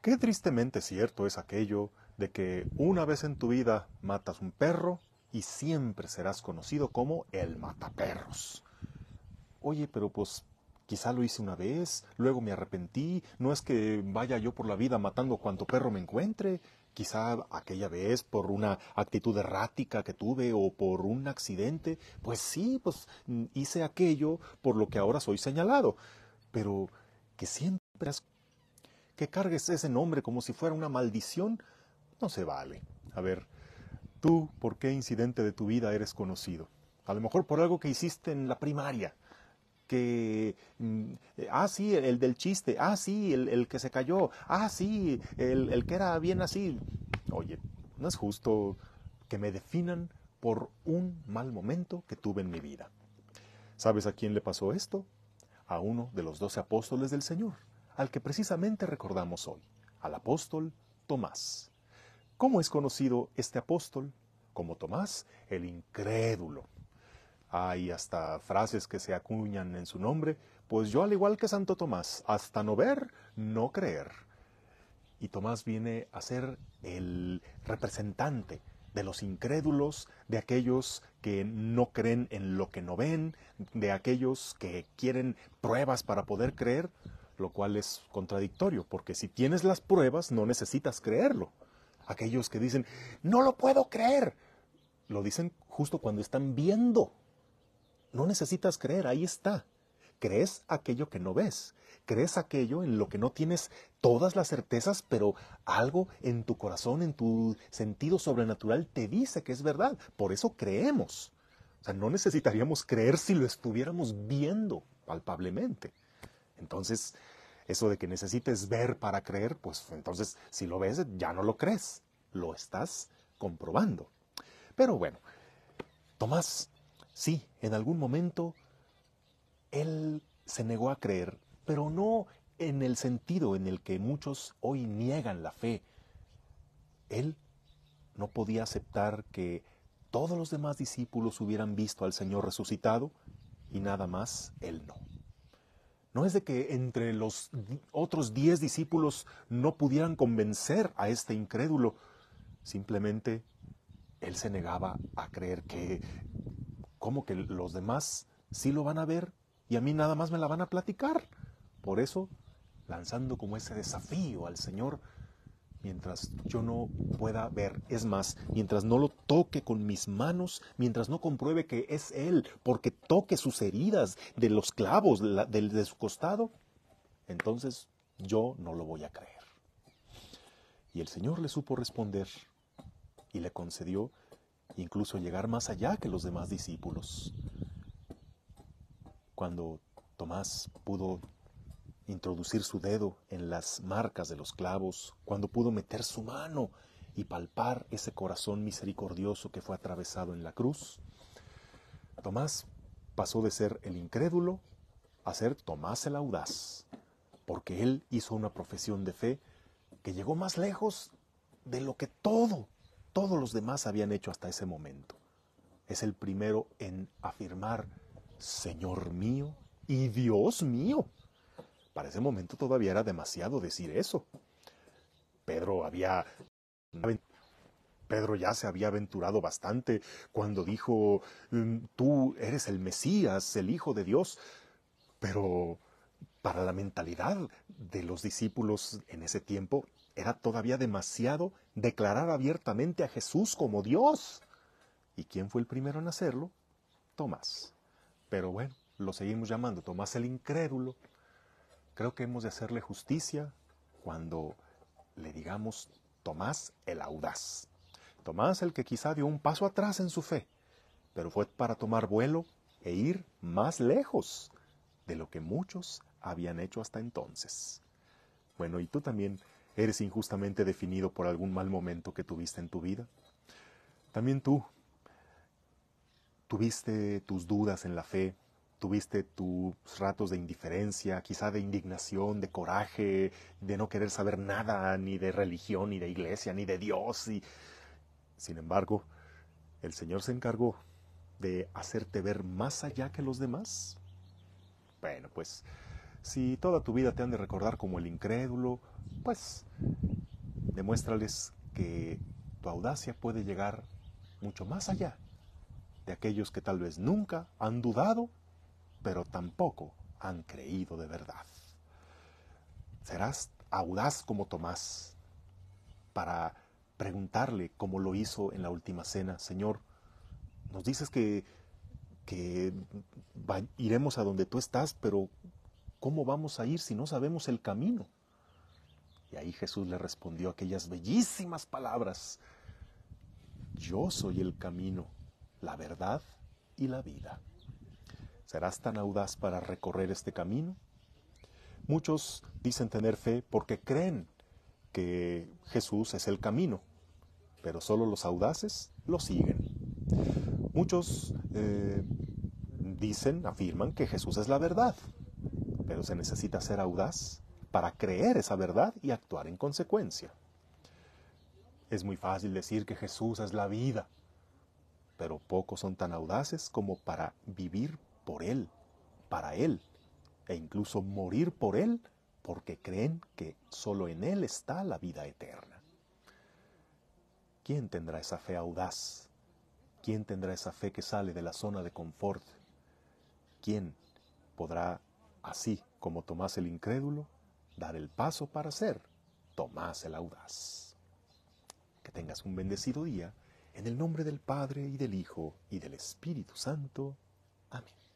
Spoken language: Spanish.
Qué tristemente cierto es aquello de que una vez en tu vida matas un perro y siempre serás conocido como el mataperros. Oye, pero pues quizá lo hice una vez, luego me arrepentí, no es que vaya yo por la vida matando cuanto perro me encuentre, quizá aquella vez por una actitud errática que tuve o por un accidente, pues sí, pues hice aquello por lo que ahora soy señalado, pero que siempre has que cargues ese nombre como si fuera una maldición, no se vale. A ver, tú, ¿por qué incidente de tu vida eres conocido? A lo mejor por algo que hiciste en la primaria, que, mm, eh, ah, sí, el, del chiste, ah, sí, el, que se cayó, ah, sí, el, el, que era bien así. Oye, no es justo que me definan por un mal momento que tuve en mi vida. ¿Sabes a quién le pasó esto? A uno de los doce apóstoles del Señor al que precisamente recordamos hoy, al apóstol Tomás. ¿Cómo es conocido este apóstol? Como Tomás, el incrédulo. Hay hasta frases que se acuñan en su nombre, pues yo al igual que Santo Tomás, hasta no ver, no creer. Y Tomás viene a ser el representante de los incrédulos, de aquellos que no creen en lo que no ven, de aquellos que quieren pruebas para poder creer lo cual es contradictorio, porque si tienes las pruebas no necesitas creerlo. Aquellos que dicen, no lo puedo creer, lo dicen justo cuando están viendo. No necesitas creer, ahí está. Crees aquello que no ves, crees aquello en lo que no tienes todas las certezas, pero algo en tu corazón, en tu sentido sobrenatural te dice que es verdad. Por eso creemos. O sea, no necesitaríamos creer si lo estuviéramos viendo palpablemente. Entonces, eso de que necesites ver para creer, pues entonces si lo ves, ya no lo crees, lo estás comprobando. Pero bueno, Tomás, sí, en algún momento él se negó a creer, pero no en el sentido en el que muchos hoy niegan la fe. Él no podía aceptar que todos los demás discípulos hubieran visto al Señor resucitado y nada más él no. No es de que entre los otros diez discípulos no pudieran convencer a este incrédulo. Simplemente él se negaba a creer que, como que los demás sí lo van a ver y a mí nada más me la van a platicar? Por eso, lanzando como ese desafío al Señor, mientras yo no pueda ver, es más, mientras no lo toque con mis manos, mientras no compruebe que es Él, porque toque sus heridas de los clavos de, su costado, entonces yo no lo voy a creer. Y el Señor le supo responder y le concedió incluso llegar más allá que los demás discípulos. Cuando Tomás pudo introducir su dedo en las marcas de los clavos, cuando pudo meter su mano y palpar ese corazón misericordioso que fue atravesado en la cruz, Tomás pasó de ser el incrédulo a ser Tomás el audaz, porque él hizo una profesión de fe que llegó más lejos de lo que todo, todos los demás habían hecho hasta ese momento. Es el primero en afirmar, Señor mío y Dios mío. Para ese momento todavía era demasiado decir eso. Pedro había... Pedro ya se había aventurado bastante cuando dijo, mm, tú eres el Mesías, el Hijo de Dios. Pero para la mentalidad de los discípulos en ese tiempo era todavía demasiado declarar abiertamente a Jesús como Dios. ¿Y quién fue el primero en hacerlo? Tomás. Pero bueno, lo seguimos llamando Tomás el Incrédulo, Creo que hemos de hacerle justicia cuando le digamos Tomás el audaz. Tomás el que quizá dio un paso atrás en su fe, pero fue para tomar vuelo e ir más lejos de lo que muchos habían hecho hasta entonces. Bueno, ¿y tú también eres injustamente definido por algún mal momento que tuviste en tu vida? También tú tuviste tus dudas en la fe, tuviste tus ratos de indiferencia, quizá de indignación, de coraje, de no querer saber nada, ni de religión, ni de iglesia, ni de Dios. Y... Sin embargo, el Señor se encargó de hacerte ver más allá que los demás. Bueno, pues si toda tu vida te han de recordar como el incrédulo, pues demuéstrales que tu audacia puede llegar mucho más allá de aquellos que tal vez nunca han dudado pero tampoco han creído de verdad. Serás audaz como Tomás para preguntarle, como lo hizo en la última cena, Señor, nos dices que, iremos a donde tú estás, pero ¿cómo vamos a ir si no sabemos el camino? Y ahí Jesús le respondió aquellas bellísimas palabras, yo soy el camino, la verdad y la vida. ¿Serás tan audaz para recorrer este camino? Muchos dicen tener fe porque creen que Jesús es el camino, pero solo los audaces lo siguen. Muchos eh, dicen, afirman que Jesús es la verdad, pero se necesita ser audaz para creer esa verdad y actuar en consecuencia. Es muy fácil decir que Jesús es la vida, pero pocos son tan audaces como para vivir por Él, para Él, e incluso morir por Él, porque creen que solo en Él está la vida eterna. ¿Quién tendrá esa fe audaz? ¿Quién tendrá esa fe que sale de la zona de confort? ¿Quién podrá, así como Tomás el incrédulo, dar el paso para ser Tomás el audaz? Que tengas un bendecido día, en el nombre del Padre y del Hijo y del Espíritu Santo. Amén.